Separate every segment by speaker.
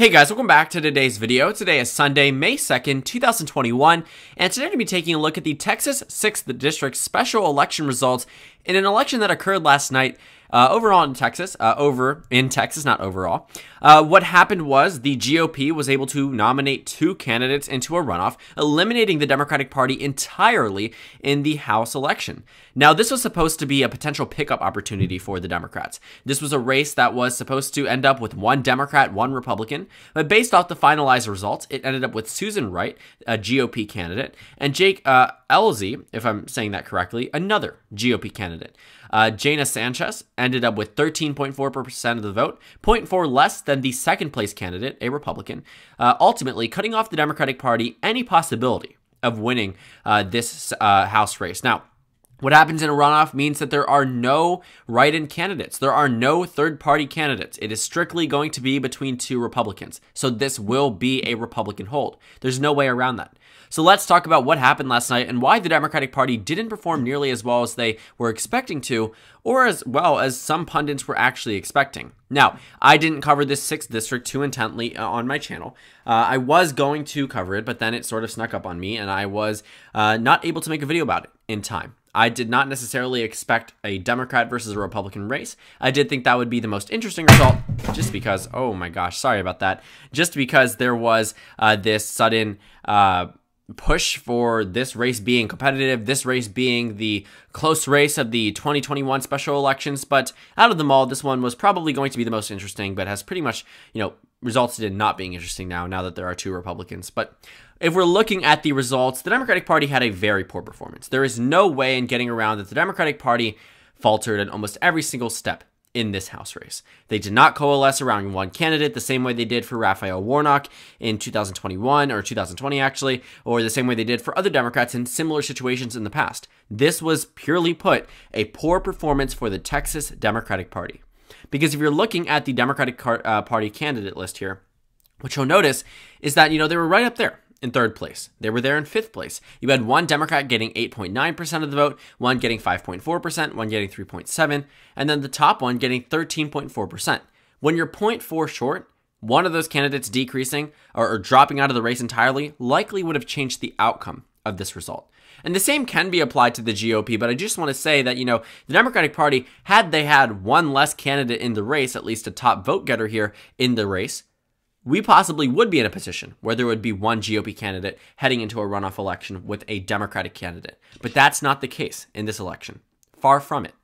Speaker 1: Hey guys, welcome back to today's video. Today is Sunday, May 2nd, 2021, and today we're going to be taking a look at the Texas 6th District special election results in an election that occurred last night, uh, overall in Texas, uh, over in Texas, not overall. Uh, what happened was the GOP was able to nominate two candidates into a runoff, eliminating the Democratic Party entirely in the House election. Now, this was supposed to be a potential pickup opportunity for the Democrats. This was a race that was supposed to end up with one Democrat, one Republican, but based off the finalized results, it ended up with Susan Wright, a GOP candidate, and Jake uh, Elzey, if I'm saying that correctly, another GOP candidate candidate. Uh, Jana Sanchez ended up with 13.4% of the vote, 0.4 less than the second place candidate, a Republican, uh, ultimately cutting off the Democratic Party any possibility of winning uh, this uh, House race. Now, what happens in a runoff means that there are no write in candidates. There are no third party candidates. It is strictly going to be between two Republicans. So this will be a Republican hold. There's no way around that. So let's talk about what happened last night and why the Democratic Party didn't perform nearly as well as they were expecting to, or as well as some pundits were actually expecting. Now, I didn't cover this sixth district too intently uh, on my channel. Uh, I was going to cover it, but then it sort of snuck up on me and I was uh, not able to make a video about it in time. I did not necessarily expect a Democrat versus a Republican race. I did think that would be the most interesting result, just because, oh my gosh, sorry about that, just because there was uh, this sudden. Uh, push for this race being competitive, this race being the close race of the 2021 special elections. But out of them all, this one was probably going to be the most interesting, but has pretty much, you know, resulted in not being interesting now, now that there are two Republicans. But if we're looking at the results, the Democratic Party had a very poor performance. There is no way in getting around that the Democratic Party faltered in almost every single step in this House race. They did not coalesce around one candidate the same way they did for Raphael Warnock in 2021 or 2020, actually, or the same way they did for other Democrats in similar situations in the past. This was purely put a poor performance for the Texas Democratic Party. Because if you're looking at the Democratic uh, Party candidate list here, what you'll notice is that, you know, they were right up there in third place. They were there in fifth place. You had one Democrat getting 8.9% of the vote, one getting 5.4%, one getting 3.7, and then the top one getting 13.4%. When you're 0.4 short, one of those candidates decreasing or, or dropping out of the race entirely likely would have changed the outcome of this result. And the same can be applied to the GOP, but I just want to say that, you know, the Democratic Party, had they had one less candidate in the race, at least a top vote getter here in the race, we possibly would be in a position where there would be one GOP candidate heading into a runoff election with a Democratic candidate. But that's not the case in this election. Far from it.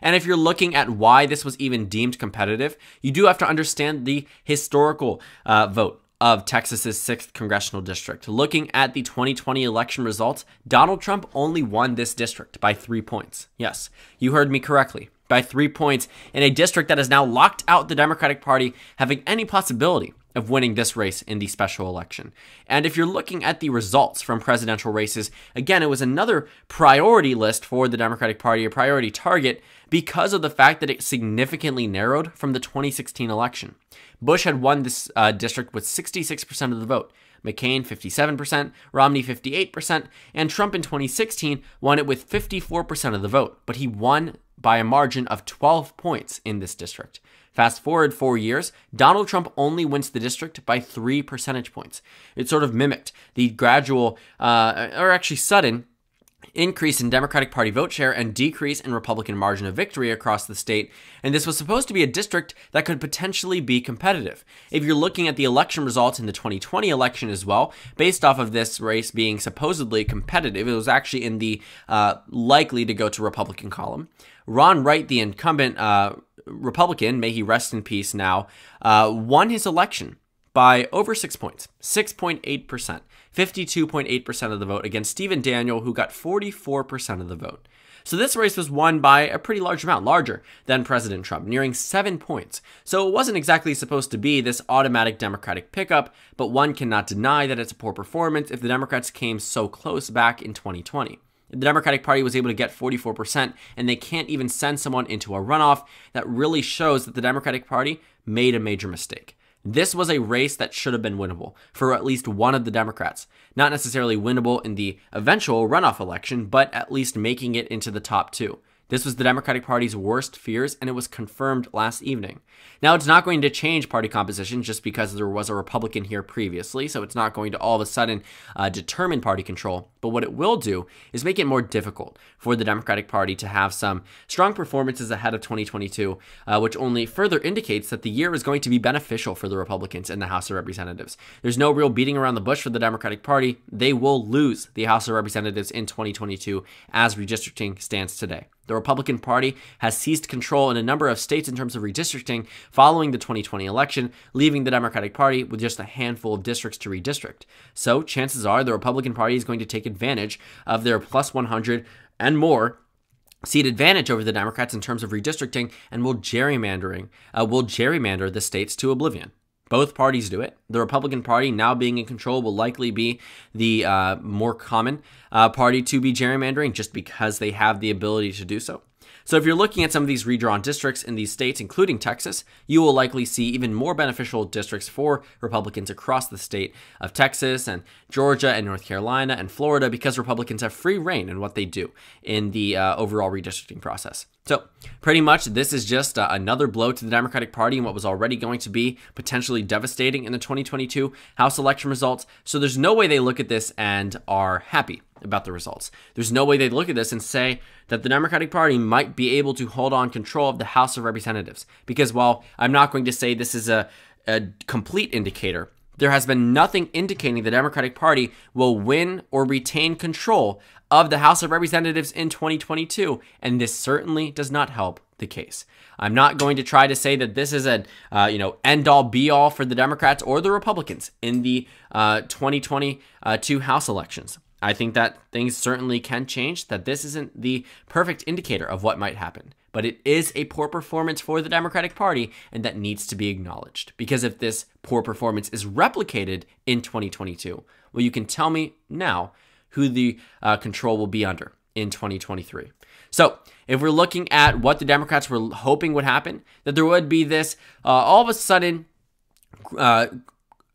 Speaker 1: And if you're looking at why this was even deemed competitive, you do have to understand the historical uh, vote of Texas's 6th congressional district. Looking at the 2020 election results, Donald Trump only won this district by 3 points. Yes, you heard me correctly. By 3 points in a district that has now locked out the Democratic Party having any possibility of winning this race in the special election. And if you're looking at the results from presidential races, again, it was another priority list for the Democratic Party, a priority target, because of the fact that it significantly narrowed from the 2016 election. Bush had won this uh, district with 66% of the vote. McCain 57%, Romney 58%, and Trump in 2016 won it with 54% of the vote, but he won by a margin of 12 points in this district. Fast forward four years, Donald Trump only wins the district by three percentage points. It sort of mimicked the gradual, uh, or actually sudden, increase in Democratic Party vote share, and decrease in Republican margin of victory across the state. And this was supposed to be a district that could potentially be competitive. If you're looking at the election results in the 2020 election as well, based off of this race being supposedly competitive, it was actually in the uh, likely to go to Republican column. Ron Wright, the incumbent uh, Republican, may he rest in peace now, uh, won his election by over six points, 6.8%, 52.8% of the vote against Stephen Daniel, who got 44% of the vote. So this race was won by a pretty large amount, larger than President Trump, nearing seven points. So it wasn't exactly supposed to be this automatic Democratic pickup, but one cannot deny that it's a poor performance if the Democrats came so close back in 2020. The Democratic Party was able to get 44%, and they can't even send someone into a runoff. That really shows that the Democratic Party made a major mistake. This was a race that should have been winnable for at least one of the Democrats. Not necessarily winnable in the eventual runoff election, but at least making it into the top two. This was the Democratic Party's worst fears, and it was confirmed last evening. Now, it's not going to change party composition just because there was a Republican here previously, so it's not going to all of a sudden uh, determine party control. But what it will do is make it more difficult for the Democratic Party to have some strong performances ahead of 2022, uh, which only further indicates that the year is going to be beneficial for the Republicans in the House of Representatives. There's no real beating around the bush for the Democratic Party. They will lose the House of Representatives in 2022 as redistricting stands today. The Republican Party has seized control in a number of states in terms of redistricting following the 2020 election, leaving the Democratic Party with just a handful of districts to redistrict. So, chances are the Republican Party is going to take advantage of their plus 100 and more seat advantage over the Democrats in terms of redistricting and will gerrymandering uh, will gerrymander the states to oblivion. Both parties do it. The Republican Party, now being in control, will likely be the uh, more common uh, party to be gerrymandering just because they have the ability to do so. So if you're looking at some of these redrawn districts in these states, including Texas, you will likely see even more beneficial districts for Republicans across the state of Texas and Georgia and North Carolina and Florida because Republicans have free reign in what they do in the uh, overall redistricting process. So, pretty much, this is just uh, another blow to the Democratic Party and what was already going to be potentially devastating in the 2022 House election results. So, there's no way they look at this and are happy about the results. There's no way they'd look at this and say that the Democratic Party might be able to hold on control of the House of Representatives. Because while I'm not going to say this is a, a complete indicator, there has been nothing indicating the Democratic Party will win or retain control of the House of Representatives in 2022, and this certainly does not help the case. I'm not going to try to say that this is a uh, you know end all be all for the Democrats or the Republicans in the uh, 2022 House elections. I think that things certainly can change, that this isn't the perfect indicator of what might happen, but it is a poor performance for the Democratic Party, and that needs to be acknowledged. Because if this poor performance is replicated in 2022, well, you can tell me now who the uh, control will be under in 2023. So, if we're looking at what the Democrats were hoping would happen, that there would be this uh, all of a sudden uh,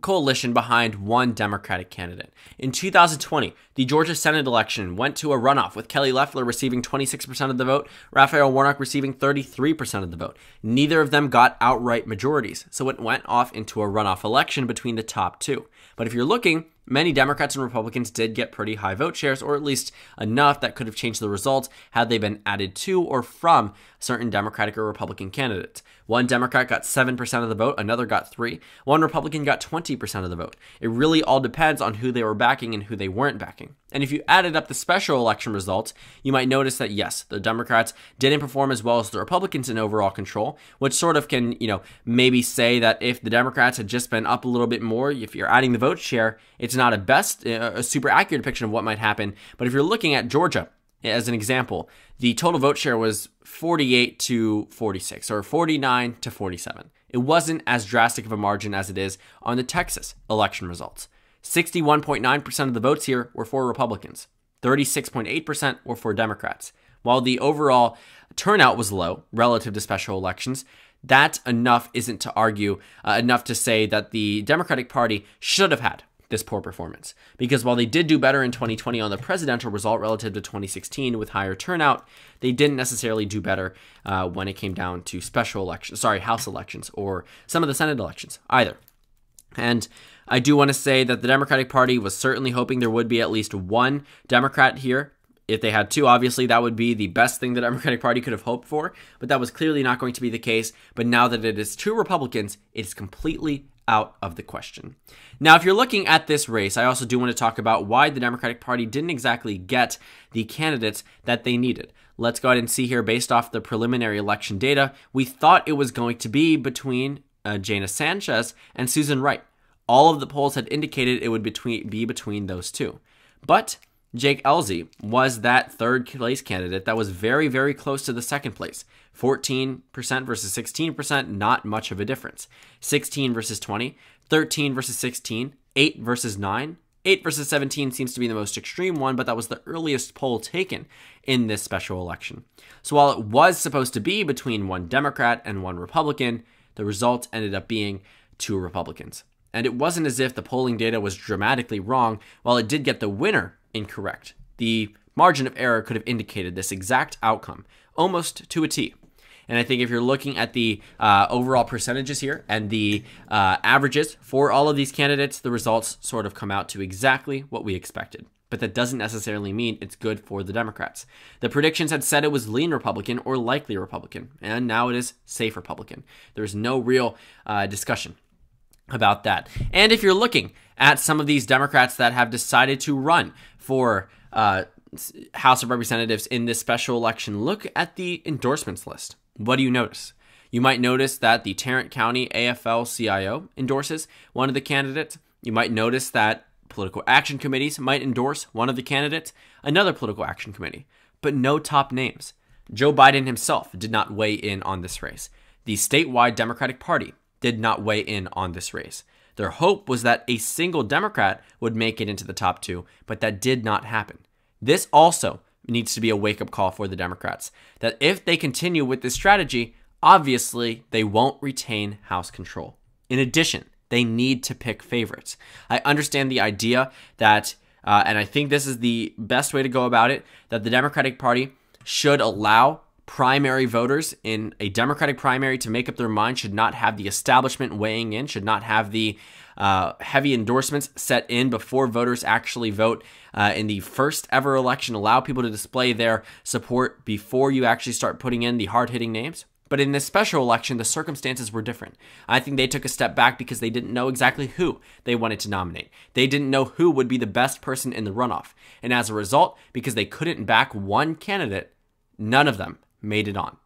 Speaker 1: coalition behind one Democratic candidate. In 2020, the Georgia Senate election went to a runoff with Kelly Loeffler receiving 26% of the vote, Raphael Warnock receiving 33% of the vote. Neither of them got outright majorities, so it went off into a runoff election between the top two. But if you're looking, many Democrats and Republicans did get pretty high vote shares, or at least enough that could have changed the results had they been added to or from certain Democratic or Republican candidates. One Democrat got 7% of the vote, another got 3, one Republican got 20% of the vote. It really all depends on who they were backing and who they weren't backing. And if you added up the special election results, you might notice that yes, the Democrats didn't perform as well as the Republicans in overall control, which sort of can, you know, maybe say that if the Democrats had just been up a little bit more, if you're adding the vote share, it's not a best a super accurate depiction of what might happen, but if you're looking at Georgia, as an example, the total vote share was 48 to 46 or 49 to 47. It wasn't as drastic of a margin as it is on the Texas election results. 61.9% of the votes here were for Republicans, 36.8% were for Democrats. While the overall turnout was low relative to special elections, that enough isn't to argue, uh, enough to say that the Democratic Party should have had this poor performance. Because while they did do better in 2020 on the presidential result relative to 2016 with higher turnout, they didn't necessarily do better uh, when it came down to special elections, sorry, House elections or some of the Senate elections either. And I do want to say that the Democratic Party was certainly hoping there would be at least one Democrat here. If they had two, obviously, that would be the best thing the Democratic Party could have hoped for, but that was clearly not going to be the case. But now that it is two Republicans, it's completely out of the question. Now, if you're looking at this race, I also do want to talk about why the Democratic Party didn't exactly get the candidates that they needed. Let's go ahead and see here, based off the preliminary election data, we thought it was going to be between uh, Sanchez and Susan Wright. All of the polls had indicated it would between, be between those two. But Jake Elzey was that third place candidate that was very, very close to the second place. 14% versus 16%, not much of a difference. 16 versus 20, 13 versus 16, 8 versus 9. 8 versus 17 seems to be the most extreme one, but that was the earliest poll taken in this special election. So while it was supposed to be between one Democrat and one Republican, the result ended up being two Republicans. And it wasn't as if the polling data was dramatically wrong. While it did get the winner incorrect. The margin of error could have indicated this exact outcome almost to a T. And I think if you're looking at the uh, overall percentages here and the uh, averages for all of these candidates, the results sort of come out to exactly what we expected. But that doesn't necessarily mean it's good for the Democrats. The predictions had said it was lean Republican or likely Republican, and now it is safe Republican. There's no real uh, discussion about that. And if you're looking at some of these Democrats that have decided to run for uh, House of Representatives in this special election, look at the endorsements list. What do you notice? You might notice that the Tarrant County AFL CIO endorses one of the candidates. You might notice that political action committees might endorse one of the candidates, another political action committee, but no top names. Joe Biden himself did not weigh in on this race. The statewide Democratic Party did not weigh in on this race. Their hope was that a single Democrat would make it into the top two, but that did not happen. This also needs to be a wake up call for the Democrats that if they continue with this strategy, obviously they won't retain House control. In addition, they need to pick favorites. I understand the idea that, uh, and I think this is the best way to go about it, that the Democratic Party should allow primary voters in a Democratic primary to make up their mind should not have the establishment weighing in, should not have the uh, heavy endorsements set in before voters actually vote uh, in the first ever election. Allow people to display their support before you actually start putting in the hard hitting names. But in this special election, the circumstances were different. I think they took a step back because they didn't know exactly who they wanted to nominate. They didn't know who would be the best person in the runoff. And as a result, because they couldn't back one candidate, none of them made it on.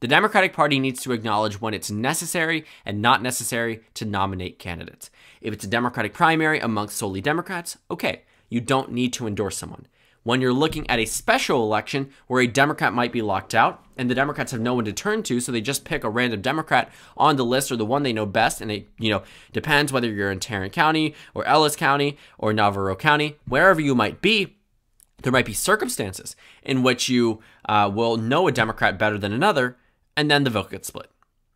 Speaker 1: The Democratic Party needs to acknowledge when it's necessary and not necessary to nominate candidates. If it's a Democratic primary amongst solely Democrats, okay, you don't need to endorse someone. When you're looking at a special election where a Democrat might be locked out and the Democrats have no one to turn to, so they just pick a random Democrat on the list or the one they know best, and it you know depends whether you're in Tarrant County or Ellis County or Navarro County, wherever you might be, there might be circumstances in which you uh, will know a Democrat better than another, and then the vote gets split.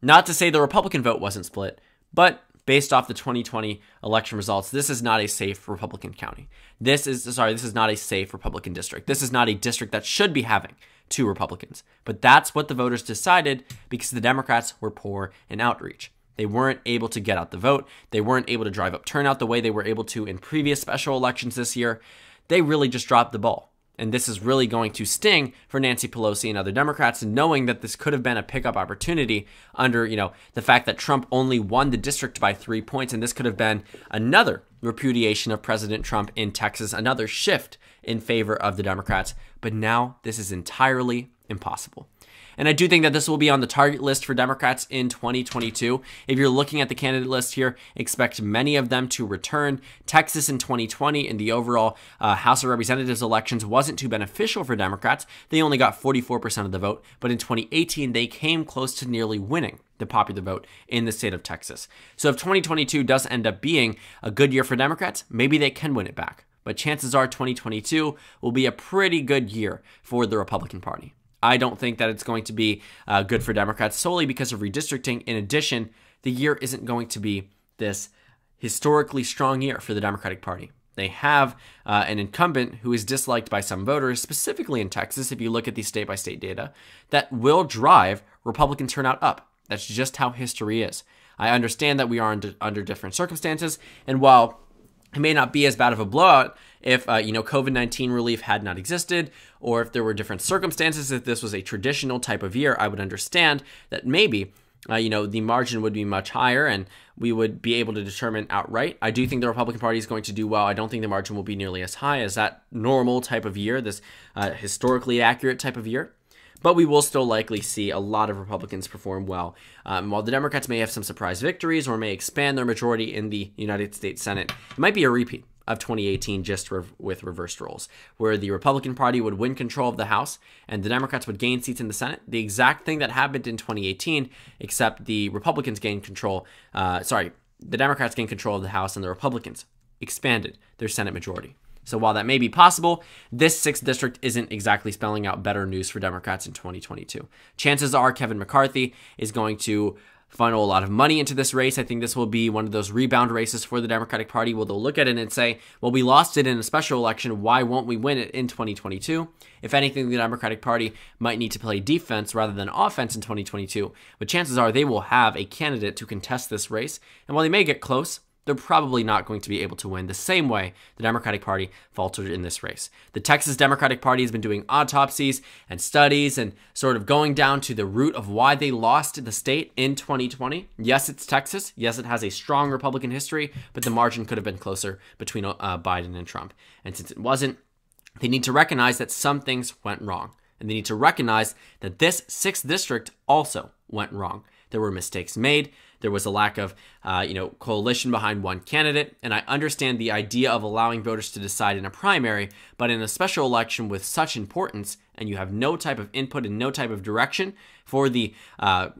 Speaker 1: Not to say the Republican vote wasn't split, but based off the 2020 election results, this is not a safe Republican county. This is sorry, this is not a safe Republican district. This is not a district that should be having two Republicans. But that's what the voters decided because the Democrats were poor in outreach. They weren't able to get out the vote. They weren't able to drive up turnout the way they were able to in previous special elections this year they really just dropped the ball. And this is really going to sting for Nancy Pelosi and other Democrats, knowing that this could have been a pickup opportunity under, you know, the fact that Trump only won the district by three points, and this could have been another repudiation of President Trump in Texas, another shift in favor of the Democrats. But now this is entirely impossible. And I do think that this will be on the target list for Democrats in 2022. If you're looking at the candidate list here, expect many of them to return. Texas in 2020 in the overall uh, House of Representatives elections wasn't too beneficial for Democrats. They only got 44% of the vote, but in 2018, they came close to nearly winning the popular vote in the state of Texas. So if 2022 does end up being a good year for Democrats, maybe they can win it back. But chances are 2022 will be a pretty good year for the Republican Party. I don't think that it's going to be uh, good for Democrats solely because of redistricting. In addition, the year isn't going to be this historically strong year for the Democratic Party. They have uh, an incumbent who is disliked by some voters, specifically in Texas, if you look at the state by state data, that will drive Republican turnout up. That's just how history is. I understand that we are under, under different circumstances, and while it may not be as bad of a blowout if uh, you know covid-19 relief had not existed or if there were different circumstances if this was a traditional type of year i would understand that maybe uh, you know the margin would be much higher and we would be able to determine outright i do think the republican party is going to do well i don't think the margin will be nearly as high as that normal type of year this uh, historically accurate type of year but we will still likely see a lot of Republicans perform well. Um, while the Democrats may have some surprise victories or may expand their majority in the United States Senate, it might be a repeat of 2018 just re- with reversed roles, where the Republican Party would win control of the House and the Democrats would gain seats in the Senate. The exact thing that happened in 2018, except the Republicans gained control, uh, sorry, the Democrats gained control of the House and the Republicans expanded their Senate majority. So while that may be possible, this sixth district isn't exactly spelling out better news for Democrats in 2022. Chances are Kevin McCarthy is going to funnel a lot of money into this race. I think this will be one of those rebound races for the Democratic Party where they'll look at it and say, well, we lost it in a special election. Why won't we win it in 2022? If anything, the Democratic Party might need to play defense rather than offense in 2022. But chances are they will have a candidate to contest this race. And while they may get close, they're probably not going to be able to win the same way the Democratic Party faltered in this race. The Texas Democratic Party has been doing autopsies and studies and sort of going down to the root of why they lost the state in 2020. Yes, it's Texas. Yes, it has a strong Republican history, but the margin could have been closer between uh, Biden and Trump. And since it wasn't, they need to recognize that some things went wrong. And they need to recognize that this sixth district also went wrong. There were mistakes made. There was a lack of, uh, you know, coalition behind one candidate. And I understand the idea of allowing voters to decide in a primary, but in a special election with such importance, and you have no type of input and no type of direction for the uh,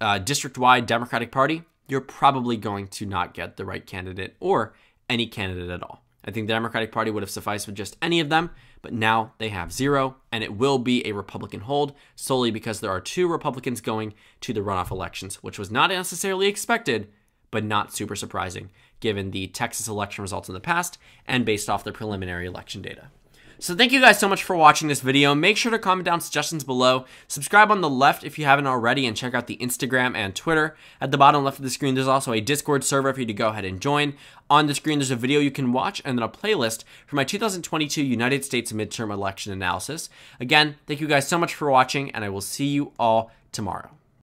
Speaker 1: uh, district-wide Democratic Party, you're probably going to not get the right candidate or any candidate at all. I think the Democratic Party would have sufficed with just any of them, but now they have zero, and it will be a Republican hold solely because there are two Republicans going to the runoff elections, which was not necessarily expected, but not super surprising given the Texas election results in the past and based off the preliminary election data. So thank you guys so much for watching this video. Make sure to comment down suggestions below. Subscribe on the left if you haven't already and check out the Instagram and Twitter. At the bottom left of the screen, there's also a Discord server for you to go ahead and join. On the screen, there's a video you can watch and then a playlist for my 2022 United States midterm election analysis. Again, thank you guys so much for watching and I will see you all tomorrow.